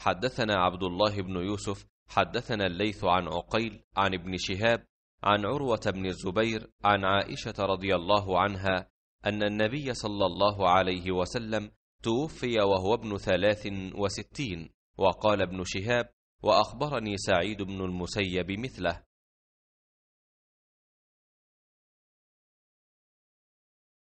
حدثنا عبد الله بن يوسف حدثنا الليث عن عقيل عن ابن شهاب عن عروة بن الزبير عن عائشة رضي الله عنها أن النبي صلى الله عليه وسلم توفي وهو ابن ثلاث وستين وقال ابن شهاب وأخبرني سعيد بن المسيب مثله